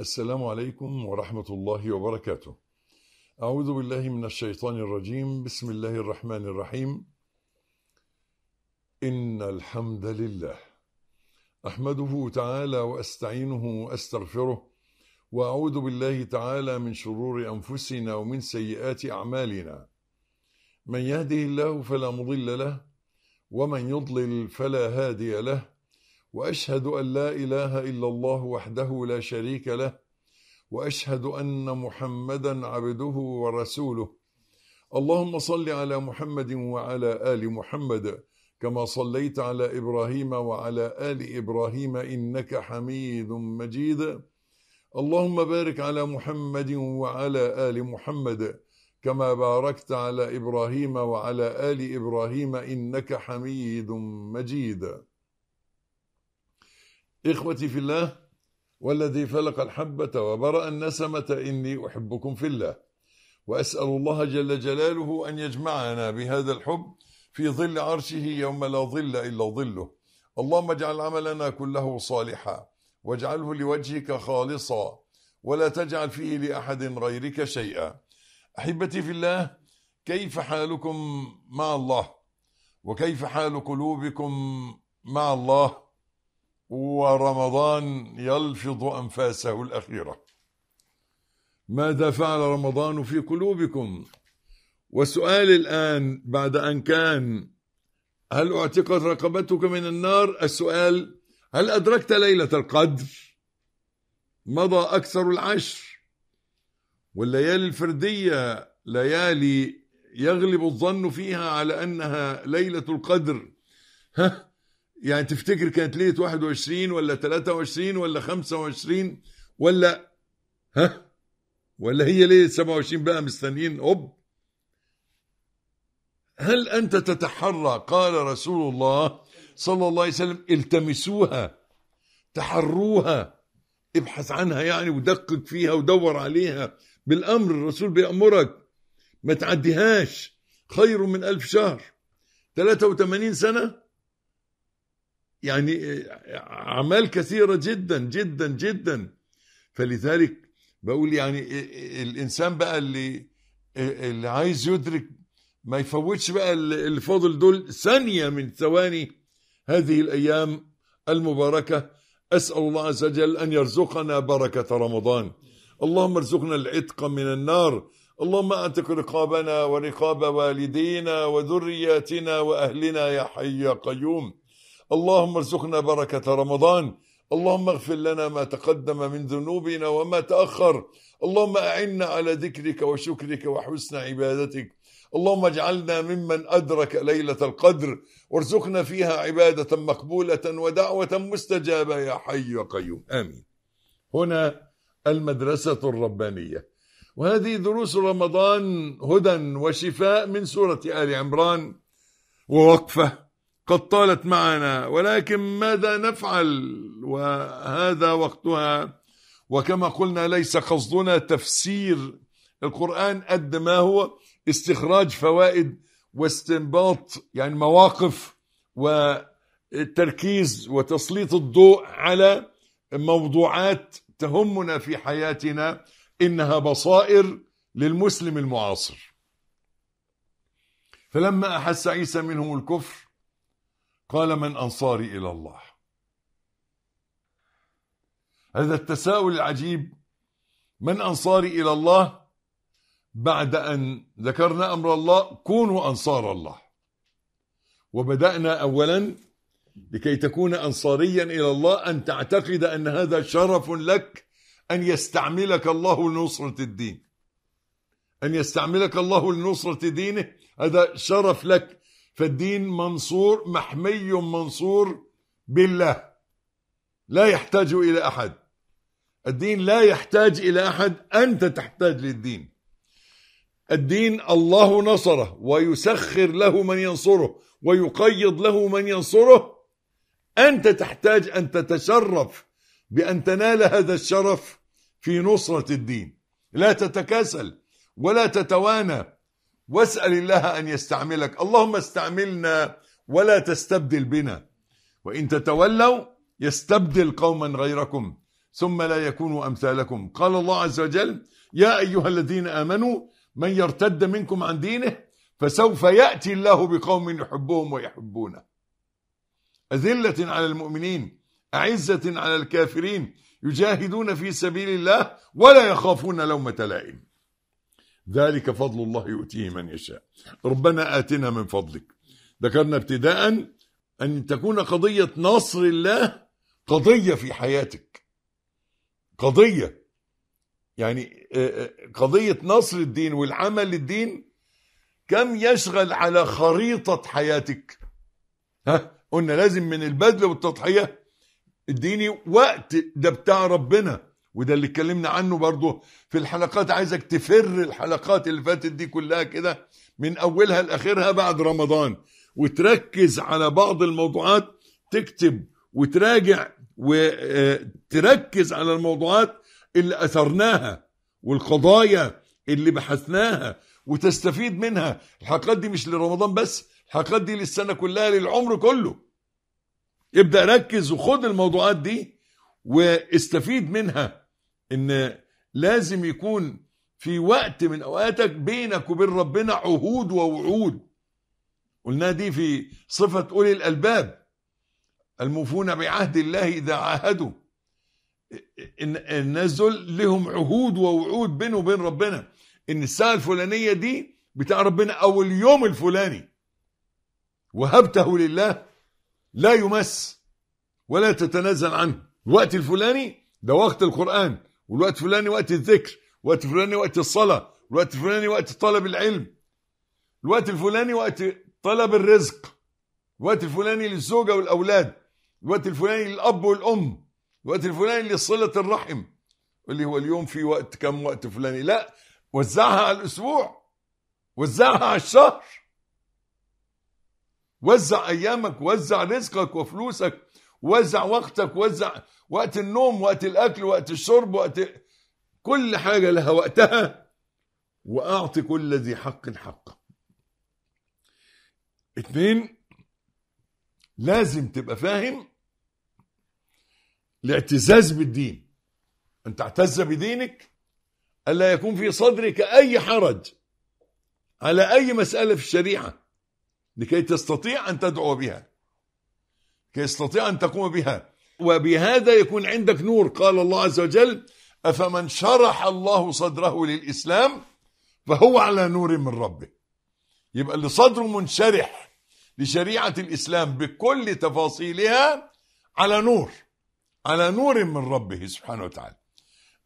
السلام عليكم ورحمة الله وبركاته. أعوذ بالله من الشيطان الرجيم، بسم الله الرحمن الرحيم. إن الحمد لله أحمده تعالى وأستعينه وأستغفره وأعوذ بالله تعالى من شرور أنفسنا ومن سيئات أعمالنا. من يهده الله فلا مضل له ومن يضلل فلا هادي له واشهد ان لا اله الا الله وحده لا شريك له واشهد ان محمدا عبده ورسوله اللهم صل على محمد وعلى ال محمد كما صليت على ابراهيم وعلى ال ابراهيم انك حميد مجيد اللهم بارك على محمد وعلى ال محمد كما باركت على ابراهيم وعلى ال ابراهيم انك حميد مجيد إخوتي في الله والذي فلق الحبة وبرأ النسمة إني أحبكم في الله وأسأل الله جل جلاله أن يجمعنا بهذا الحب في ظل عرشه يوم لا ظل إلا ظله اللهم اجعل عملنا كله صالحا واجعله لوجهك خالصا ولا تجعل فيه لأحد غيرك شيئا أحبتي في الله كيف حالكم مع الله وكيف حال قلوبكم مع الله ورمضان يلفظ أنفاسه الأخيرة ماذا فعل رمضان في قلوبكم والسؤال الآن بعد أن كان هل اعتقت رقبتك من النار السؤال هل أدركت ليلة القدر مضى أكثر العشر والليالي الفردية ليالي يغلب الظن فيها على أنها ليلة القدر يعني تفتكر كانت ليله 21 ولا 23 ولا 25 ولا ها ولا هي ليله 27 بقى مستنيين هوب هل انت تتحرى قال رسول الله صلى الله عليه وسلم التمسوها تحروها ابحث عنها يعني ودقق فيها ودور عليها بالامر الرسول بيامرك ما تعديهاش خير من ألف شهر 83 سنه يعني آه، أعمال كثيرة جدا جدا جدا فلذلك بقول يعني آه، آه، الإنسان بقى اللي اللي عايز يدرك ما يفوتش بقى اللي فاضل دول ثانية من ثواني هذه الأيام المباركة أسأل الله عز وجل أن يرزقنا بركة رمضان اللهم ارزقنا العتق من النار اللهم أعتق رقابنا ورقاب والدينا وذرياتنا وأهلنا يا حي يا قيوم اللهم ارزقنا بركة رمضان اللهم اغفر لنا ما تقدم من ذنوبنا وما تأخر اللهم أعنا على ذكرك وشكرك وحسن عبادتك اللهم اجعلنا ممن أدرك ليلة القدر وارزقنا فيها عبادة مقبولة ودعوة مستجابة يا حي يا قيوم آمين هنا المدرسة الربانية وهذه دروس رمضان هدى وشفاء من سورة آل عمران ووقفة قد طالت معنا ولكن ماذا نفعل وهذا وقتها وكما قلنا ليس قصدنا تفسير القرآن قد ما هو استخراج فوائد واستنباط يعني مواقف والتركيز وتسليط الضوء على موضوعات تهمنا في حياتنا إنها بصائر للمسلم المعاصر فلما أحس عيسى منهم الكفر قال من أنصاري إلى الله هذا التساؤل العجيب من أنصاري إلى الله بعد أن ذكرنا أمر الله كونوا أنصار الله وبدأنا أولا لكي تكون أنصاريا إلى الله أن تعتقد أن هذا شرف لك أن يستعملك الله لنصرة الدين أن يستعملك الله لنصرة دينه هذا شرف لك فالدين منصور محمي منصور بالله لا يحتاج إلى أحد الدين لا يحتاج إلى أحد أنت تحتاج للدين الدين الله نصره ويسخر له من ينصره ويقيض له من ينصره أنت تحتاج أن تتشرف بأن تنال هذا الشرف في نصرة الدين لا تتكاسل ولا تتوانى واسأل الله أن يستعملك اللهم استعملنا ولا تستبدل بنا وإن تتولوا يستبدل قوما غيركم ثم لا يكونوا أمثالكم قال الله عز وجل يا أيها الذين آمنوا من يرتد منكم عن دينه فسوف يأتي الله بقوم يحبهم ويحبونه أذلة على المؤمنين أعزة على الكافرين يجاهدون في سبيل الله ولا يخافون لومة لائم ذلك فضل الله يؤتيه من يشاء ربنا آتنا من فضلك ذكرنا ابتداء أن تكون قضية نصر الله قضية في حياتك قضية يعني آه، آه، قضية نصر الدين والعمل للدين كم يشغل على خريطة حياتك ها قلنا لازم من البذل والتضحية اديني وقت ده بتاع ربنا وده اللي اتكلمنا عنه برضه في الحلقات عايزك تفر الحلقات اللي فاتت دي كلها كده من اولها لاخرها بعد رمضان وتركز على بعض الموضوعات تكتب وتراجع وتركز آه، على الموضوعات اللي اثرناها والقضايا اللي بحثناها وتستفيد منها الحلقات دي مش لرمضان بس الحلقات دي للسنه كلها للعمر كله ابدا ركز وخد الموضوعات دي واستفيد منها ان لازم يكون في وقت من اوقاتك بينك وبين ربنا عهود ووعود قلنا دي في صفه اولي الالباب الموفون بعهد الله اذا عاهدوا الناس دول لهم عهود ووعود بينه وبين ربنا ان الساعه الفلانيه دي بتاع ربنا او اليوم الفلاني وهبته لله لا يمس ولا تتنازل عنه الوقت الفلاني ده وقت القرآن والوقت الفلاني وقت الذكر الوقت الفلاني وقت الصلاة الوقت الفلاني وقت طلب العلم الوقت الفلاني وقت طلب الرزق الوقت الفلاني للزوجة والأولاد الوقت الفلاني للأب والأم الوقت الفلاني لصلة الرحم اللي هو اليوم في وقت كم وقت فلاني لا وزعها على الأسبوع وزعها على الشهر وزع أيامك وزع رزقك وفلوسك وزع وقتك وزع وقت النوم وقت الاكل وقت الشرب وقت كل حاجه لها وقتها واعطي كل ذي حق حقه اثنين لازم تبقى فاهم الاعتزاز بالدين ان تعتز بدينك الا يكون في صدرك اي حرج على اي مساله في الشريعه لكي تستطيع ان تدعو بها يستطيع أن تقوم بها وبهذا يكون عندك نور قال الله عز وجل أفمن شرح الله صدره للإسلام فهو على نور من ربه يبقى اللي صدره منشرح لشريعة الإسلام بكل تفاصيلها على نور على نور من ربه سبحانه وتعالى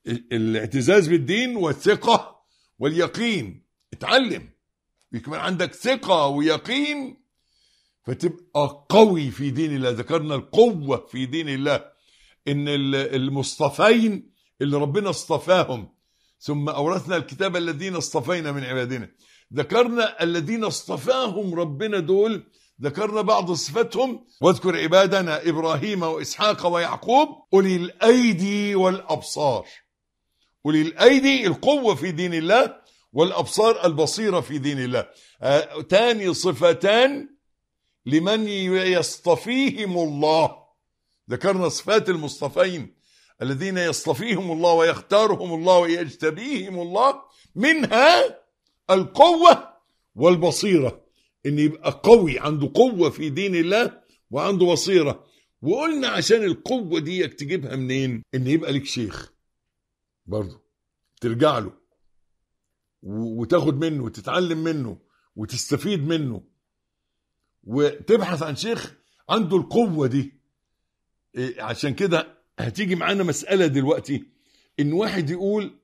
الاعتزاز بالدين والثقة واليقين اتعلم يكون عندك ثقة ويقين فتبقى قوي في دين الله ذكرنا القوة في دين الله ان المصطفين اللي ربنا اصطفاهم ثم أورثنا الكتاب الذين اصطفينا من عبادنا ذكرنا الذين اصطفاهم ربنا دول ذكرنا بعض صفاتهم واذكر عبادنا إبراهيم وإسحاق ويعقوب أولي الأيدي والأبصار أولي الأيدي القوة في دين الله والأبصار البصيرة في دين الله آه تاني صفتان لمن يصطفيهم الله ذكرنا صفات المصطفين الذين يصطفيهم الله ويختارهم الله ويجتبيهم الله منها القوة والبصيرة ان يبقى قوي عنده قوة في دين الله وعنده بصيرة وقلنا عشان القوة دي تجيبها منين ان يبقى لك شيخ برضه ترجع له وتاخد منه وتتعلم منه وتستفيد منه وتبحث عن شيخ عنده القوة دي إيه، عشان كده هتيجي معانا مسألة دلوقتي ان واحد يقول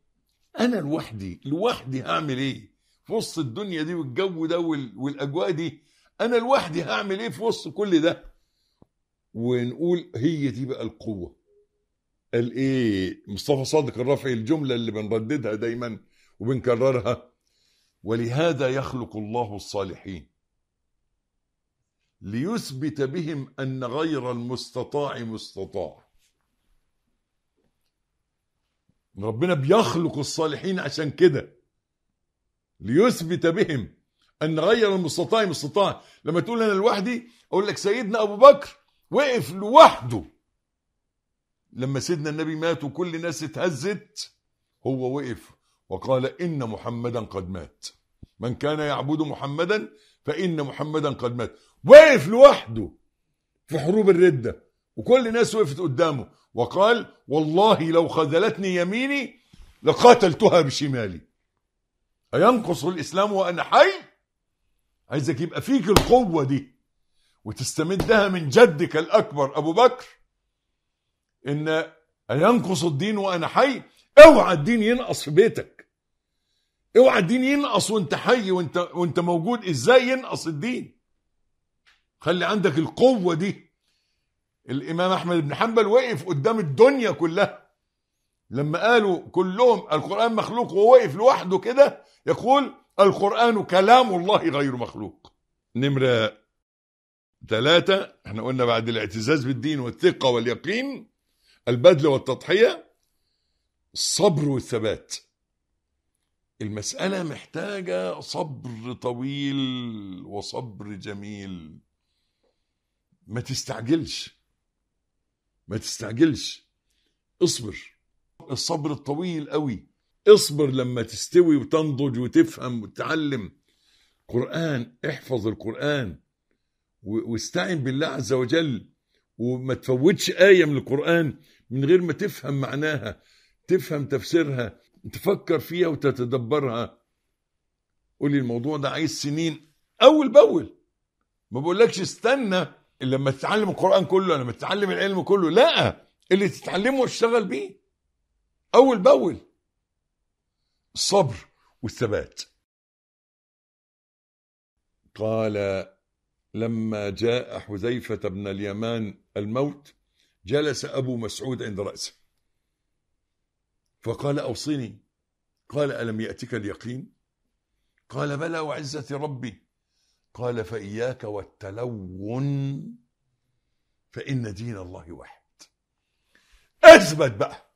انا لوحدي لوحدي هعمل ايه في وسط الدنيا دي والجو ده والاجواء دي انا لوحدي هعمل ايه في وسط كل ده ونقول هي دي بقى القوه قال ايه مصطفى صادق الرافعي الجمله اللي بنرددها دايما وبنكررها ولهذا يخلق الله الصالحين ليثبت بهم أن غير المستطاع مستطاع ربنا بيخلق الصالحين عشان كده ليثبت بهم أن غير المستطاع مستطاع لما تقول أنا لوحدي أقول لك سيدنا أبو بكر وقف لوحده لما سيدنا النبي مات وكل الناس اتهزت هو وقف وقال إن محمدا قد مات من كان يعبد محمدا فإن محمدا قد مات وقف لوحده في حروب الردة وكل الناس وقفت قدامه وقال والله لو خذلتني يميني لقاتلتها بشمالي أينقص الإسلام وأنا حي عايزك يبقى فيك القوة دي وتستمدها من جدك الأكبر أبو بكر إن أينقص الدين وأنا حي اوعى الدين ينقص في بيتك اوعى الدين ينقص وانت حي وانت وانت موجود ازاي ينقص الدين خلي عندك القوه دي الامام احمد بن حنبل وقف قدام الدنيا كلها لما قالوا كلهم القران مخلوق ووقف لوحده كده يقول القران كلام الله غير مخلوق نمره ثلاثة احنا قلنا بعد الاعتزاز بالدين والثقة واليقين البذل والتضحية الصبر والثبات المسألة محتاجة صبر طويل وصبر جميل ما تستعجلش ما تستعجلش اصبر الصبر الطويل قوي اصبر لما تستوي وتنضج وتفهم وتتعلم قرآن احفظ القرآن واستعن بالله عز وجل وما تفوتش آية من القرآن من غير ما تفهم معناها تفهم تفسيرها تفكر فيها وتتدبرها قولي الموضوع ده عايز سنين اول باول ما بقولكش استنى لما تتعلم القران كله لما تتعلم العلم كله لا اللي تتعلمه اشتغل بيه اول باول الصبر والثبات قال لما جاء حذيفه بن اليمان الموت جلس ابو مسعود عند راسه فقال أوصني قال ألم يأتك اليقين قال بلى وعزة ربي قال فإياك والتلون فإن دين الله واحد اثبت بقى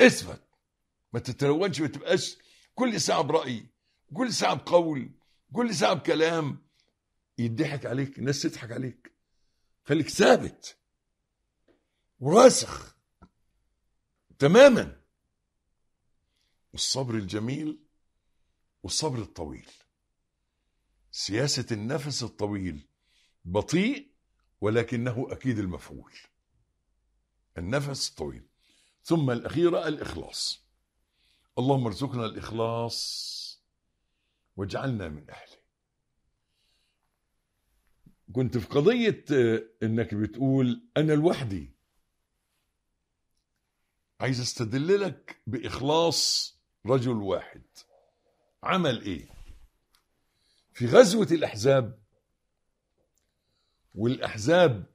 اثبت ما تتلونش ما تبقاش كل ساعة برأي كل ساعة بقول كل ساعة بكلام يضحك عليك الناس تضحك عليك خليك ثابت وراسخ تماما الصبر الجميل والصبر الطويل سياسة النفس الطويل بطيء ولكنه أكيد المفعول النفس الطويل ثم الأخيرة الإخلاص اللهم ارزقنا الإخلاص واجعلنا من أهله كنت في قضية آه، أنك بتقول أنا لوحدي عايز استدل لك باخلاص رجل واحد عمل ايه في غزوه الاحزاب والاحزاب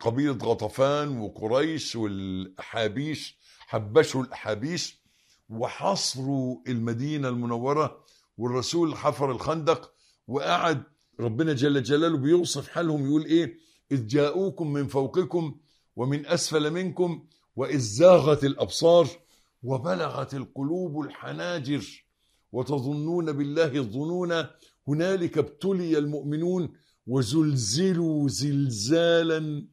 قبيله غطفان وقريش والاحابيش حبشوا الاحابيش وحصروا المدينه المنوره والرسول حفر الخندق وقعد ربنا جل جلاله بيوصف حالهم يقول ايه اذ جاءوكم من فوقكم ومن اسفل منكم وإذ زاغت الأبصار وبلغت القلوب الحناجر وتظنون بالله الظنون هنالك ابتلي المؤمنون وزلزلوا زلزالا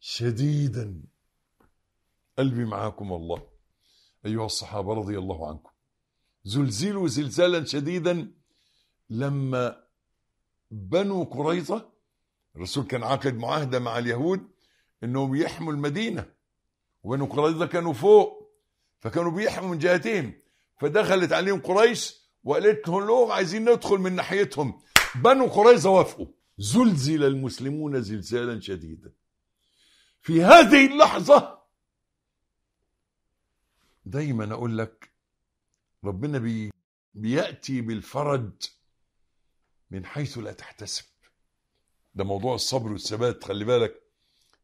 شديدا قلبي معاكم والله أيها الصحابة رضي الله عنكم زلزلوا زلزالا شديدا لما بنو قريظة الرسول كان عاقد معاهدة مع اليهود أنهم يحموا المدينة وبنو قريظة كانوا فوق فكانوا بيحموا من جهتين فدخلت عليهم قريش وقالت لهم عايزين ندخل من ناحيتهم بنو قريظة وافقوا زلزل المسلمون زلزالا شديدا في هذه اللحظة دايما أقول لك ربنا بي بيأتي بالفرج من حيث لا تحتسب ده موضوع الصبر والثبات خلي بالك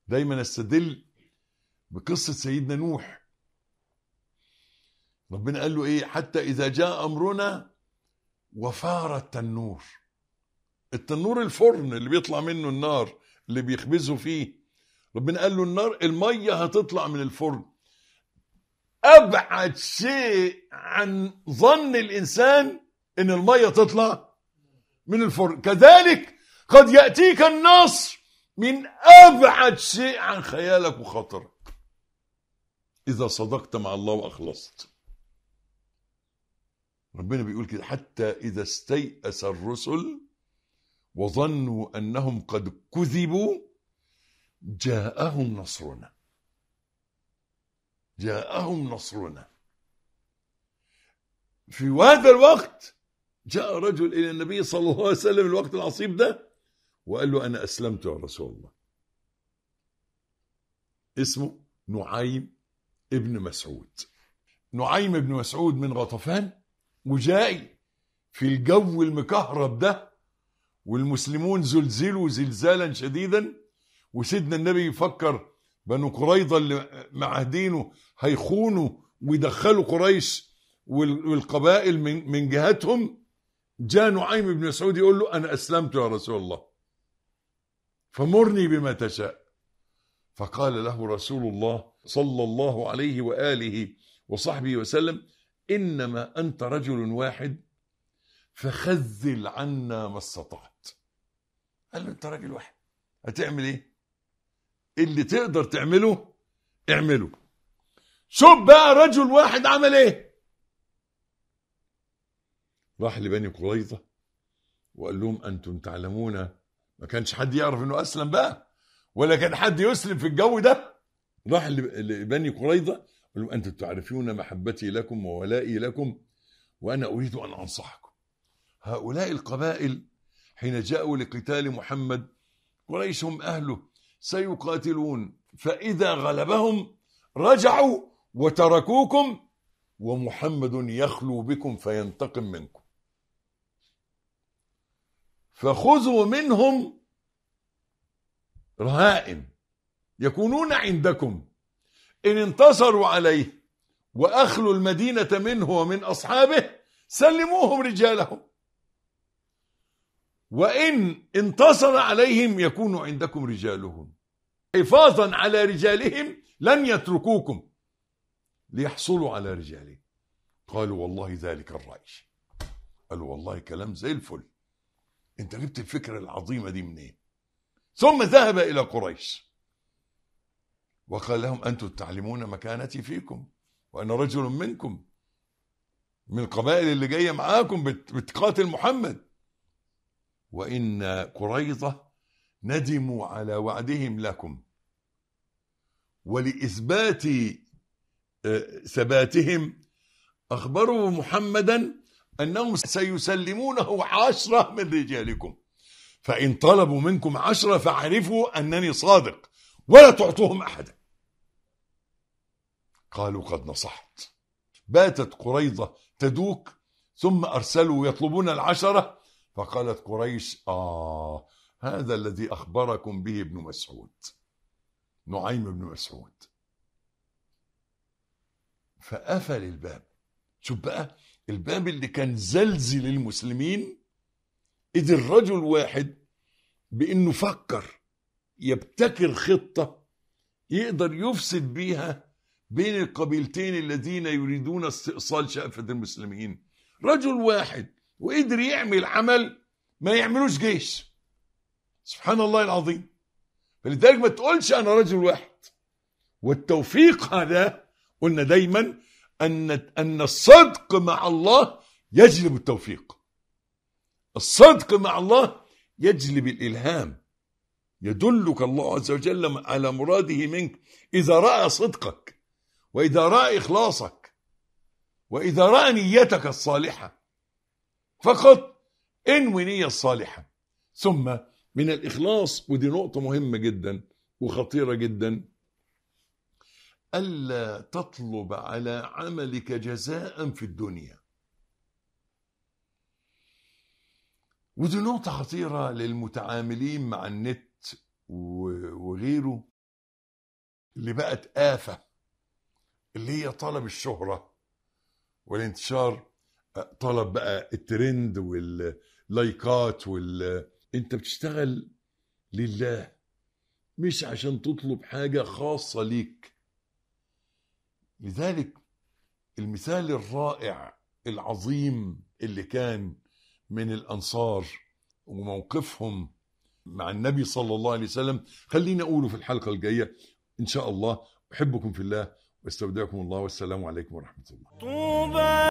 دايما استدل بقصة سيدنا نوح ربنا قال له ايه حتى اذا جاء امرنا وفار التنور التنور الفرن اللي بيطلع منه النار اللي بيخبزوا فيه ربنا قال له النار الميه هتطلع من الفرن ابعد شيء عن ظن الانسان ان الميه تطلع من الفرن كذلك قد ياتيك النصر من ابعد شيء عن خيالك وخاطرك إذا صدقت مع الله وأخلصت ربنا بيقول كده حتى إذا استيأس الرسل وظنوا أنهم قد كذبوا جاءهم نصرنا جاءهم نصرنا في هذا الوقت جاء رجل إلى النبي صلى الله عليه وسلم الوقت العصيب ده وقال له أنا أسلمت يا رسول الله اسمه نعيم ابن مسعود نعيم ابن مسعود من غطفان وجاي في الجو المكهرب ده والمسلمون زلزلوا زلزالا شديدا وسيدنا النبي يفكر بنو قريضة اللي معهدينه هيخونوا ويدخلوا قريش والقبائل من من جهتهم جاء نعيم بن مسعود يقول له أنا أسلمت يا رسول الله فمرني بما تشاء فقال له رسول الله صلى الله عليه وآله وصحبه وسلم إنما أنت رجل واحد فخذل عنا ما استطعت قال له أنت راجل واحد هتعمل إيه اللي تقدر تعمله اعمله شوف بقى رجل واحد عمل إيه راح لبني قريظة وقال لهم أنتم تعلمون ما كانش حد يعرف أنه أسلم بقى ولا كان حد يسلم في الجو ده راح لبني قريظه قال لهم انتم تعرفون محبتي لكم وولائي لكم وانا اريد ان انصحكم هؤلاء القبائل حين جاءوا لقتال محمد قريش هم اهله سيقاتلون فاذا غلبهم رجعوا وتركوكم ومحمد يخلو بكم فينتقم منكم فخذوا منهم رهائن يكونون عندكم إن انتصروا عليه وأخلوا المدينة منه ومن أصحابه سلموهم رجالهم وإن انتصر عليهم يكون عندكم رجالهم حفاظا على رجالهم لن يتركوكم ليحصلوا على رجالهم قالوا والله ذلك الرأي قالوا والله كلام زي الفل انت جبت الفكرة العظيمة دي منين ثم ذهب إلى قريش وقال لهم أنتم تعلمون مكانتي فيكم وأنا رجل منكم من القبائل اللي جاية معاكم بتقاتل محمد وإن قريضة ندموا على وعدهم لكم ولإثبات آه، ثباتهم أخبروا محمدا أنهم سيسلمونه عشرة من رجالكم فإن طلبوا منكم عشرة فاعرفوا أنني صادق ولا تعطوهم أحدا قالوا قد نصحت باتت قريضة تدوك ثم أرسلوا يطلبون العشرة فقالت قريش آه هذا الذي أخبركم به ابن مسعود نعيم بن مسعود فقفل الباب شوف بقى الباب اللي كان زلزل المسلمين إذ الرجل واحد بإنه فكر يبتكر خطة يقدر يفسد بيها بين القبيلتين الذين يريدون استئصال شأفة المسلمين رجل واحد وقدر يعمل عمل ما يعملوش جيش سبحان الله العظيم فلذلك ما تقولش أنا رجل واحد والتوفيق هذا قلنا دايما أن أن الصدق مع الله يجلب التوفيق الصدق مع الله يجلب الإلهام يدلك الله عز وجل على مراده منك إذا رأى صدقك وإذا رأى إخلاصك وإذا رأى نيتك الصالحة فقط انوي نية الصالحة ثم من الإخلاص ودي نقطة مهمة جدا وخطيرة جدا ألا تطلب على عملك جزاء في الدنيا ودي نقطة خطيرة للمتعاملين مع النت وغيره اللي بقت آفة اللي هي طلب الشهرة والانتشار آه، طلب بقى الترند واللايكات وال انت بتشتغل لله مش عشان تطلب حاجة خاصة ليك لذلك المثال الرائع العظيم اللي كان من الأنصار وموقفهم مع النبي صلى الله عليه وسلم خليني أقوله في الحلقة الجاية إن شاء الله أحبكم في الله واستودعكم الله والسلام عليكم ورحمة الله